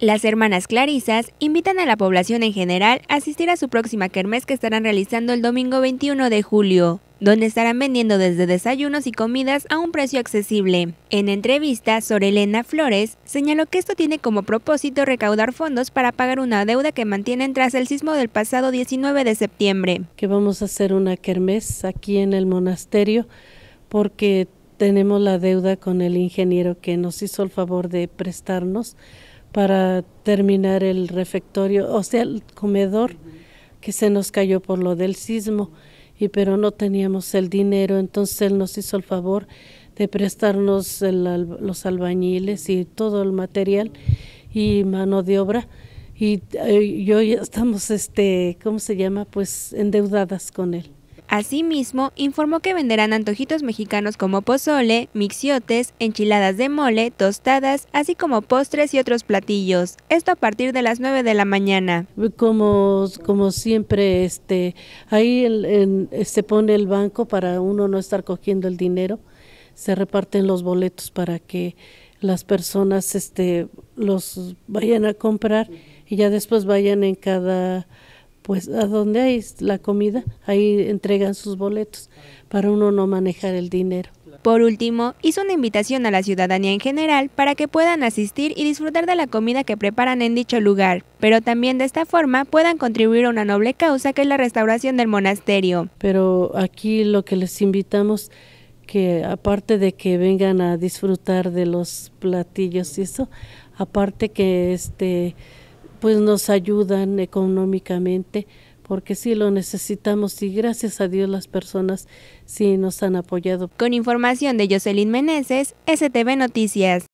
Las hermanas Clarisas invitan a la población en general a asistir a su próxima kermés que estarán realizando el domingo 21 de julio, donde estarán vendiendo desde desayunos y comidas a un precio accesible. En entrevista, Elena Flores señaló que esto tiene como propósito recaudar fondos para pagar una deuda que mantienen tras el sismo del pasado 19 de septiembre. Que vamos a hacer una kermés aquí en el monasterio porque tenemos la deuda con el ingeniero que nos hizo el favor de prestarnos para terminar el refectorio, o sea, el comedor que se nos cayó por lo del sismo, y pero no teníamos el dinero, entonces él nos hizo el favor de prestarnos los albañiles y todo el material y mano de obra y eh, hoy yo estamos este, ¿cómo se llama? pues endeudadas con él. Asimismo, informó que venderán antojitos mexicanos como pozole, mixiotes, enchiladas de mole, tostadas, así como postres y otros platillos. Esto a partir de las 9 de la mañana. Como, como siempre, este, ahí se pone el banco para uno no estar cogiendo el dinero. Se reparten los boletos para que las personas este, los vayan a comprar y ya después vayan en cada pues a donde hay la comida, ahí entregan sus boletos para uno no manejar el dinero. Por último, hizo una invitación a la ciudadanía en general para que puedan asistir y disfrutar de la comida que preparan en dicho lugar, pero también de esta forma puedan contribuir a una noble causa que es la restauración del monasterio. Pero aquí lo que les invitamos que aparte de que vengan a disfrutar de los platillos y eso, aparte que este pues nos ayudan económicamente porque sí lo necesitamos y gracias a Dios las personas sí nos han apoyado. Con información de Jocelyn Meneses, STV Noticias.